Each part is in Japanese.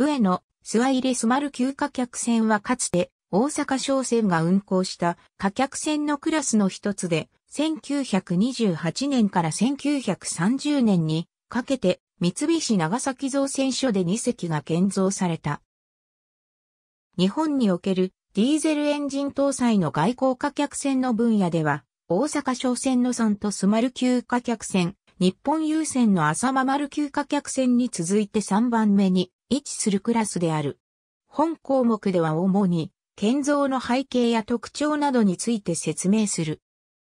ブエノ、スワイレス丸級貨客船はかつて大阪商船が運航した貨客船のクラスの一つで、1928年から1930年にかけて三菱長崎造船所で2隻が建造された。日本におけるディーゼルエンジン搭載の外交貨客船の分野では、大阪商船の3とスマル級貨客船、日本郵船の浅間丸級貨客船に続いて3番目に位置するクラスである。本項目では主に、建造の背景や特徴などについて説明する。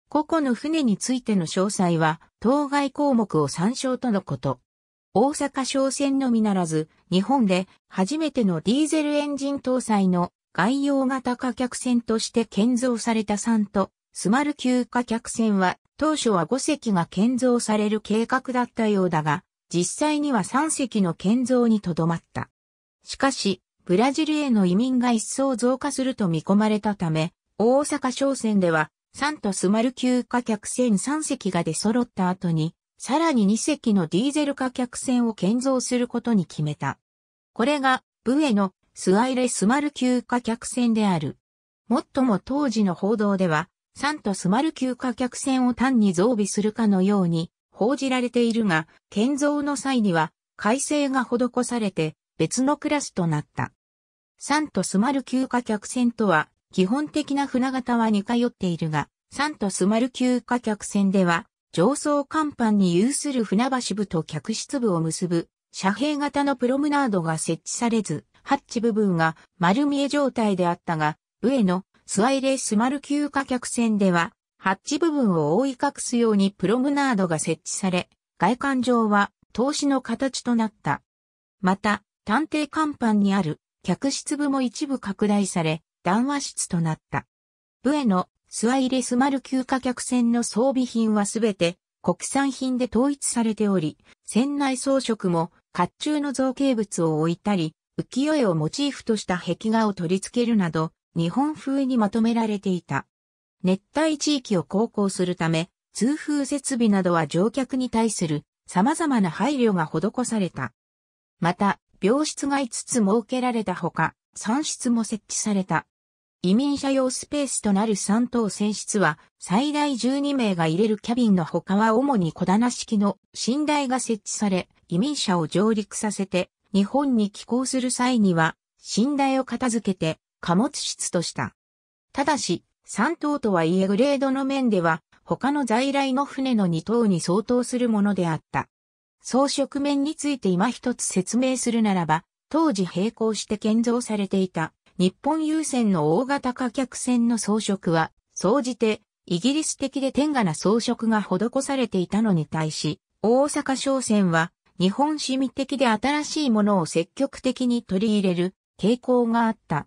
個々の船についての詳細は、当該項目を参照とのこと。大阪商船のみならず、日本で初めてのディーゼルエンジン搭載の外洋型貨客船として建造された3と、スマル級貨客船は当初は5隻が建造される計画だったようだが、実際には3隻の建造にとどまった。しかし、ブラジルへの移民が一層増加すると見込まれたため、大阪商船では、サントスマル級貨客船3隻が出揃った後に、さらに2隻のディーゼル貨客船を建造することに決めた。これが、ブエのスアイレスマル級貨客船である。もっとも当時の報道では、サントスマル級貨客船を単に増備するかのように、報じられているが、建造の際には改正が施されて別のクラスとなった。サントスマル級貨客船とは基本的な船型は似通っているが、サントスマル級貨客船では上層甲板に有する船橋部と客室部を結ぶ遮蔽型のプロムナードが設置されず、ハッチ部分が丸見え状態であったが、上のスワイレースマル級貨客船ではハッチ部分を覆い隠すようにプロムナードが設置され、外観上は投資の形となった。また、探偵甲板にある客室部も一部拡大され、談話室となった。ブエのスワイレスマル級貨客船の装備品はすべて国産品で統一されており、船内装飾も甲冑の造形物を置いたり、浮世絵をモチーフとした壁画を取り付けるなど、日本風にまとめられていた。熱帯地域を航行するため、通風設備などは乗客に対する様々な配慮が施された。また、病室が5つ設けられたほか、3室も設置された。移民者用スペースとなる3等船室は、最大12名が入れるキャビンの他は主に小棚式の寝台が設置され、移民者を上陸させて、日本に寄港する際には、寝台を片付けて、貨物室とした。ただし、三等とはいえグレードの面では他の在来の船の二等に相当するものであった。装飾面について今一つ説明するならば、当時並行して建造されていた日本郵船の大型貨客船の装飾は、総じてイギリス的で天下な装飾が施されていたのに対し、大阪商船は日本市民的で新しいものを積極的に取り入れる傾向があった。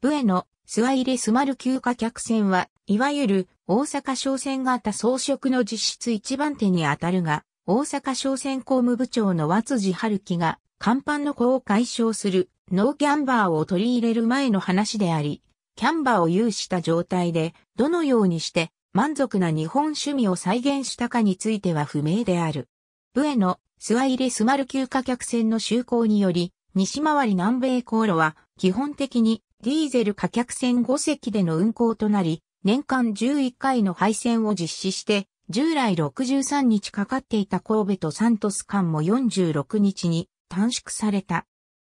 ブエノ、スワイレスマル休暇客船は、いわゆる大阪商船型装飾の実質一番手にあたるが、大阪商船公務部長の和辻春樹が、甲板の子を解消するノーキャンバーを取り入れる前の話であり、キャンバーを有した状態で、どのようにして満足な日本趣味を再現したかについては不明である。ブエノ、スワイレスマル休暇客船の就航により、西回り南米航路は基本的にディーゼル貨客船5隻での運航となり、年間11回の配線を実施して、従来63日かかっていた神戸とサントス間も46日に短縮された。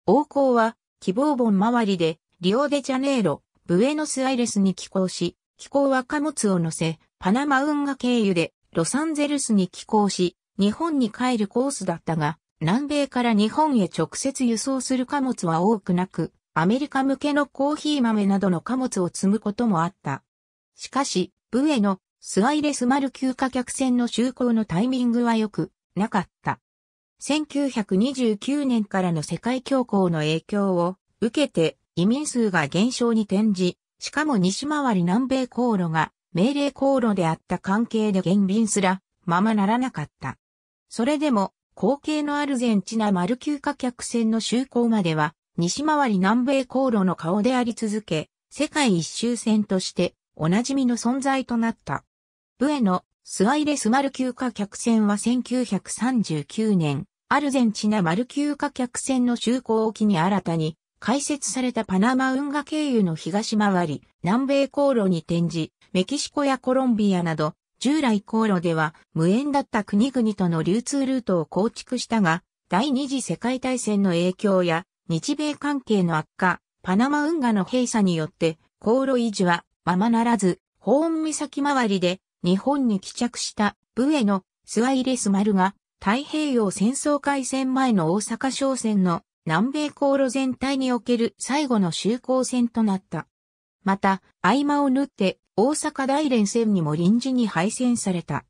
王行は、希望本周りで、リオデジャネイロ、ブエノスアイレスに寄港し、寄港は貨物を乗せ、パナマ運河経由で、ロサンゼルスに寄港し、日本に帰るコースだったが、南米から日本へ直接輸送する貨物は多くなく、アメリカ向けのコーヒー豆などの貨物を積むこともあった。しかし、ブエのスアイレス丸ル級貨客船の就航のタイミングは良くなかった。1929年からの世界恐慌の影響を受けて移民数が減少に転じ、しかも西回り南米航路が命令航路であった関係で減便すらままならなかった。それでも、後継のアルゼンチナ丸ル級貨客船の就航までは西回り南米航路の顔であり続け、世界一周船としておなじみの存在となった。ブエノ、スアイレスマルキューカ客船は1939年、アルゼンチナマルキューカ客船の就航を機に新たに開設されたパナマ運河経由の東回り、南米航路に転じ、メキシコやコロンビアなど、従来航路では無縁だった国々との流通ルートを構築したが、第二次世界大戦の影響や日米関係の悪化、パナマ運河の閉鎖によって、航路維持はままならず、ホーン岬周りで日本に帰着したブエのスワイレス丸が太平洋戦争開戦前の大阪商船の南米航路全体における最後の就航船となった。また、合間を縫って大阪大連戦にも臨時に配戦された。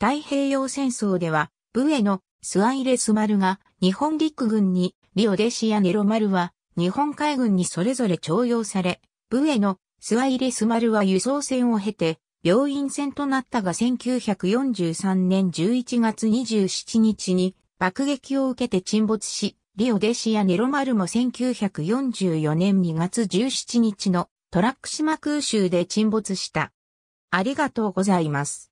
太平洋戦争では、ブエのスワイレス丸が日本陸軍にリオデシアネロマルは日本海軍にそれぞれ徴用され、ブエノ、スワイレスマルは輸送船を経て病院船となったが1943年11月27日に爆撃を受けて沈没し、リオデシアネロマルも1944年2月17日のトラック島空襲で沈没した。ありがとうございます。